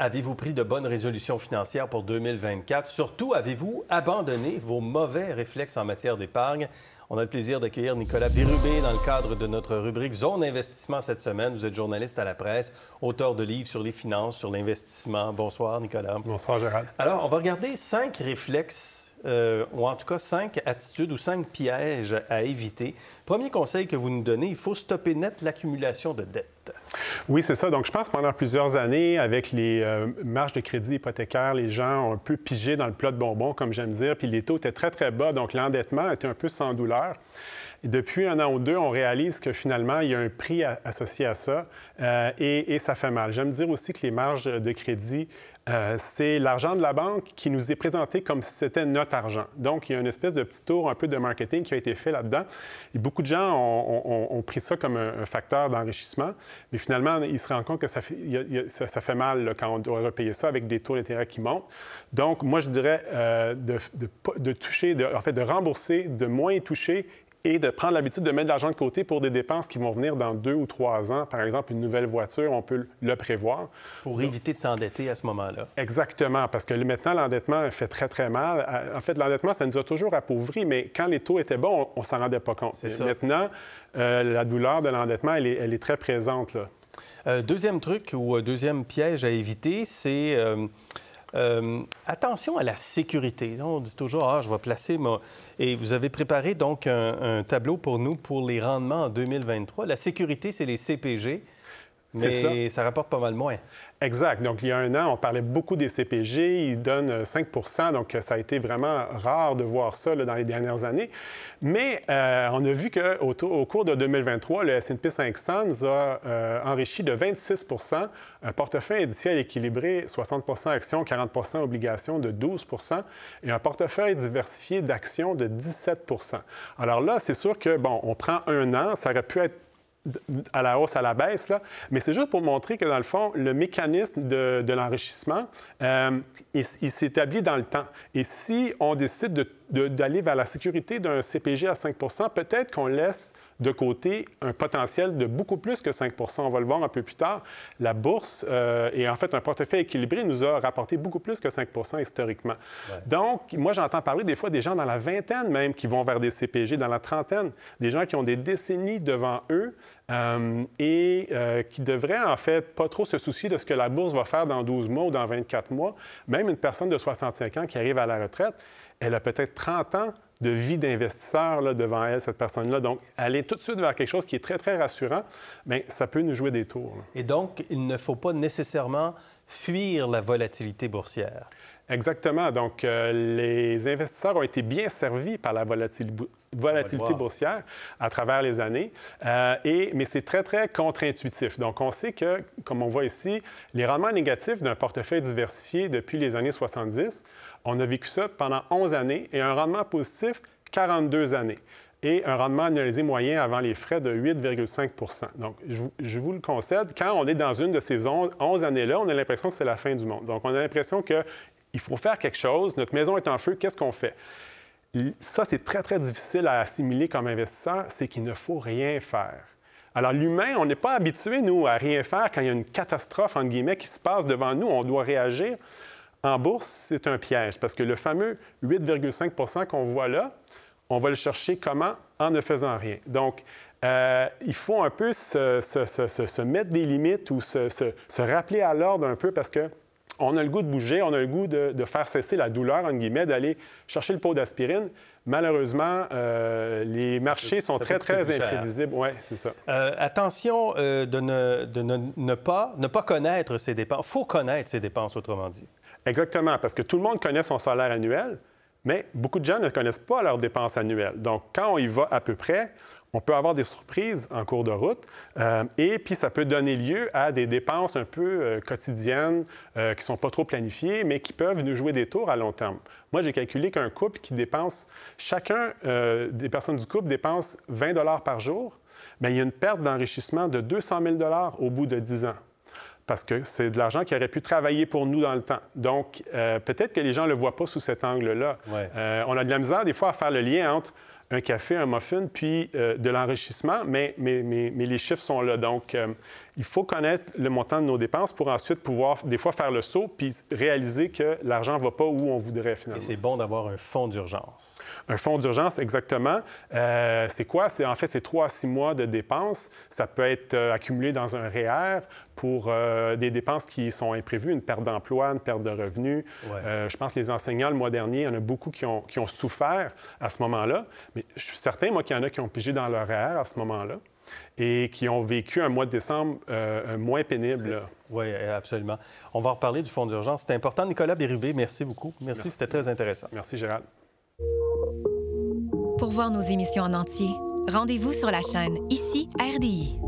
Avez-vous pris de bonnes résolutions financières pour 2024? Surtout, avez-vous abandonné vos mauvais réflexes en matière d'épargne? On a le plaisir d'accueillir Nicolas Bérubé dans le cadre de notre rubrique Zone investissement cette semaine. Vous êtes journaliste à la presse, auteur de livres sur les finances, sur l'investissement. Bonsoir, Nicolas. Bonsoir, Gérald. Alors, on va regarder cinq réflexes, euh, ou en tout cas cinq attitudes ou cinq pièges à éviter. Premier conseil que vous nous donnez, il faut stopper net l'accumulation de dettes. Oui, c'est ça. Donc, je pense pendant plusieurs années, avec les euh, marges de crédit hypothécaires, les gens ont un peu pigé dans le plat de bonbons, comme j'aime dire, puis les taux étaient très, très bas, donc l'endettement était un peu sans douleur depuis un an ou deux, on réalise que finalement, il y a un prix associé à ça euh, et, ça fait mal. J'aime dire aussi que les marges de crédit, euh, c'est l'argent de la banque qui nous est présenté comme si c'était notre argent. Donc, il y a une espèce de petit tour un peu de marketing qui a été fait là-dedans. Et beaucoup de gens ont, pris ça comme un, facteur d'enrichissement, mais finalement, ils se rendent compte que ça fait, ça, fait mal quand on doit repayer ça avec des taux d'intérêt qui montent. Donc, moi, je dirais euh, de, toucher, de, en fait, de rembourser, de moins toucher et de prendre l'habitude de mettre de l'argent de côté pour des dépenses qui vont venir dans deux ou trois ans. Par exemple, une nouvelle voiture, on peut le prévoir. Pour éviter de s'endetter à ce moment-là. Exactement, parce que maintenant, l'endettement fait très, très mal. Euh, en fait, l'endettement, ça nous a toujours appauvris, mais quand les taux étaient bons, on, ne s'en rendait pas compte. Maintenant, euh, la douleur de l'endettement, elle, est, très présente. Euh, deuxième truc ou deuxième piège à éviter, c'est... Euh, attention à la sécurité. On dit toujours, ah, je vais placer mon... Et vous avez préparé donc un, tableau pour nous pour les rendements en 2023. La sécurité, c'est les CPG. Mais ça. ça. rapporte pas mal moins. Exact. Donc, il y a un an, on parlait beaucoup des CPG. Ils donnent 5 euh, donc euh, ça a été vraiment rare de voir ça dans les dernières années. Mais euh, on a vu qu'au au cours de 2023, le S&P 500 nous a enrichi de 26 un portefeuille indiciel équilibré, 60 actions, 40 obligations de 12 et un portefeuille diversifié d'actions de 17 Alors là, c'est sûr que, bon, on prend un an, ça aurait pu être à la hausse, à la baisse, mais c'est juste pour montrer que, dans le fond, le mécanisme de, l'enrichissement, euh, il, il s'établit dans le temps. Et si on décide de d'aller vers la sécurité d'un CPG à 5 peut-être qu'on laisse de côté un potentiel de beaucoup plus que 5 On va le voir un peu plus tard. La bourse euh, et en fait un portefeuille équilibré nous a rapporté beaucoup plus que 5 historiquement. Donc, moi, j'entends parler des fois des gens dans la vingtaine même qui vont vers des CPG, dans la trentaine, des gens qui ont des décennies devant eux euh, et euh, qui devraient en fait pas trop se soucier de ce que la bourse va faire dans 12 mois ou dans 24 mois. Même une personne de 65 ans qui arrive à la retraite, elle a peut-être 30 ans, de vie d'investisseur devant elle, cette personne-là. Donc, aller tout de suite vers quelque chose qui est très, très rassurant, bien, ça peut nous jouer des tours. Et donc, il ne faut pas nécessairement fuir la volatilité boursière. Exactement. Donc, euh, les investisseurs ont été bien servis par la volatilité volatilité boursière à travers les années. Euh, et, mais c'est très, très contre-intuitif. Donc, on sait que, comme on voit ici, les rendements négatifs d'un portefeuille diversifié depuis les années 70, on a vécu ça pendant 11 années et un rendement positif 42 années et un rendement annualisé moyen avant les frais de 8,5 Donc, je vous, je vous, le concède, quand on est dans une de ces 11 années-là, on a l'impression que c'est la fin du monde. Donc, on a l'impression qu'il faut faire quelque chose, notre maison est en feu, qu'est-ce qu'on fait? Ça, c'est très, très difficile à assimiler comme investisseur, c'est qu'il ne faut rien faire. Alors, l'humain, on n'est pas habitué, nous, à rien faire quand il y a une catastrophe, entre guillemets, qui se passe devant nous, on doit réagir. En bourse, c'est un piège parce que le fameux 8,5 qu'on voit là, on va le chercher comment? En ne faisant rien. Donc, euh, il faut un peu se, mettre des limites ou se, rappeler à l'ordre un peu parce que on a le goût de bouger, on a le goût de, faire cesser la douleur, entre guillemets, d'aller chercher le pot d'aspirine. Malheureusement, euh, les marchés sont très, très imprévisibles. Oui, c'est ça. Euh, attention de, ne, pas, ne pas connaître ses dépenses. Il faut connaître ses dépenses, autrement dit. Exactement, parce que tout le monde connaît son salaire annuel, mais beaucoup de gens ne connaissent pas leurs dépenses annuelles. Donc, quand on y va à peu près, on peut avoir des surprises en cours de route euh, et puis ça peut donner lieu à des dépenses un peu euh, quotidiennes euh, qui ne sont pas trop planifiées, mais qui peuvent nous jouer des tours à long terme. Moi, j'ai calculé qu'un couple qui dépense, chacun des personnes du couple dépense 20 dollars par jour, mais ben, il y a une perte d'enrichissement de 200 000 dollars au bout de 10 ans parce que c'est de l'argent qui aurait pu travailler pour nous dans le temps. Donc, euh, peut-être que les gens ne le voient pas sous cet angle-là. Euh, on a de la misère des fois à faire le lien entre un café, un muffin, puis euh, de l'enrichissement, mais, mais, mais, mais, les chiffres sont là. Donc, euh, il faut connaître le montant de nos dépenses pour ensuite pouvoir, des fois, faire le saut, puis réaliser que l'argent ne va pas où on voudrait finalement. Et c'est bon d'avoir un fonds d'urgence. Un fonds d'urgence, exactement. Euh, c'est quoi? C'est, en fait, c'est trois à six mois de dépenses. Ça peut être accumulé dans un REER e pour des dépenses qui sont imprévues, une perte d'emploi, une perte de revenus. je pense que les enseignants, le mois dernier, il y en a beaucoup qui ont, qui ont souffert à ce moment-là. Mais je suis certain, moi, qu'il y en a qui ont pigé dans leur air à ce moment-là et qui ont vécu un mois de décembre euh, euh, moins pénible. Oui, absolument. On va reparler du fonds d'urgence. C'est important. Nicolas Bérubé, merci beaucoup. merci. c'était très intéressant. Merci, Gérald. Pour voir nos émissions en entier, rendez-vous sur la chaîne ICI RDI.